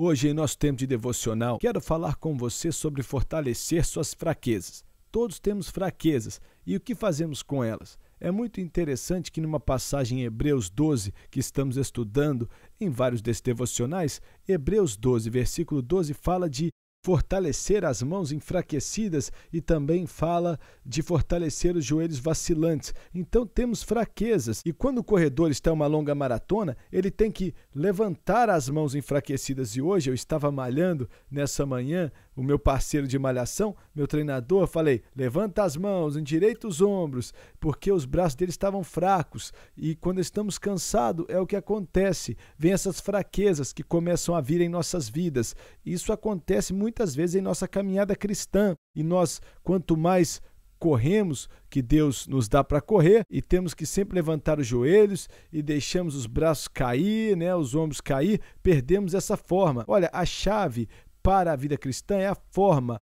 Hoje, em nosso tempo de devocional, quero falar com você sobre fortalecer suas fraquezas. Todos temos fraquezas e o que fazemos com elas? É muito interessante que, numa passagem em Hebreus 12, que estamos estudando em vários desses devocionais, Hebreus 12, versículo 12, fala de fortalecer as mãos enfraquecidas e também fala de fortalecer os joelhos vacilantes. Então temos fraquezas e quando o corredor está em uma longa maratona, ele tem que levantar as mãos enfraquecidas. E hoje eu estava malhando nessa manhã, o meu parceiro de malhação, meu treinador, falei: "Levanta as mãos, endireita os ombros", porque os braços dele estavam fracos e quando estamos cansados é o que acontece. Vem essas fraquezas que começam a vir em nossas vidas. Isso acontece muito muitas vezes em nossa caminhada cristã. E nós, quanto mais corremos que Deus nos dá para correr e temos que sempre levantar os joelhos e deixamos os braços cair, né, os ombros cair, perdemos essa forma. Olha, a chave para a vida cristã é a forma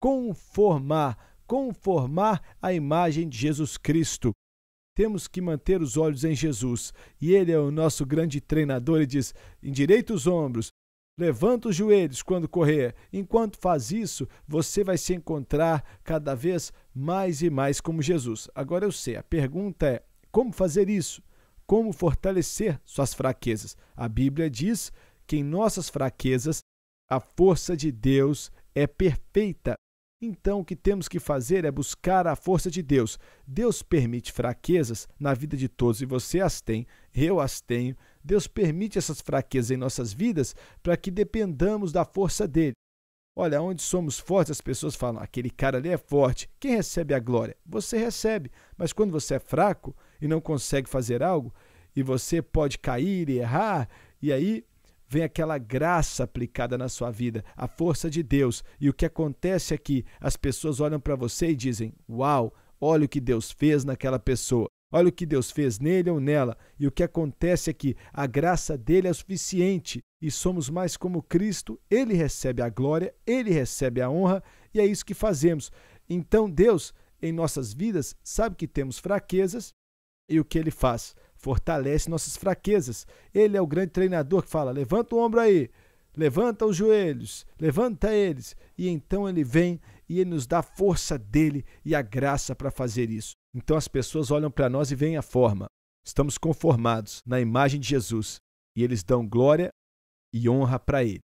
conformar, conformar a imagem de Jesus Cristo. Temos que manter os olhos em Jesus, e ele é o nosso grande treinador e diz: endireita os ombros, Levanta os joelhos quando correr. Enquanto faz isso, você vai se encontrar cada vez mais e mais como Jesus. Agora eu sei, a pergunta é: como fazer isso? Como fortalecer suas fraquezas? A Bíblia diz que em nossas fraquezas a força de Deus é perfeita então, o que temos que fazer é buscar a força de Deus. Deus permite fraquezas na vida de todos e você as tem, eu as tenho. Deus permite essas fraquezas em nossas vidas para que dependamos da força dele. Olha, onde somos fortes, as pessoas falam: aquele cara ali é forte. Quem recebe a glória? Você recebe. Mas quando você é fraco e não consegue fazer algo, e você pode cair e errar, e aí vem aquela graça aplicada na sua vida, a força de Deus. E o que acontece é que as pessoas olham para você e dizem: Uau, olha o que Deus fez naquela pessoa. Olha o que Deus fez nele ou nela. E o que acontece é que a graça dele é suficiente e somos mais como Cristo. Ele recebe a glória, ele recebe a honra e é isso que fazemos. Então Deus, em nossas vidas, sabe que temos fraquezas e o que ele faz? fortalece nossas fraquezas. Ele é o grande treinador que fala: levanta o ombro aí, levanta os joelhos, levanta eles. E então ele vem e ele nos dá a força dele e a graça para fazer isso. Então as pessoas olham para nós e veem a forma. Estamos conformados na imagem de Jesus e eles dão glória e honra para ele.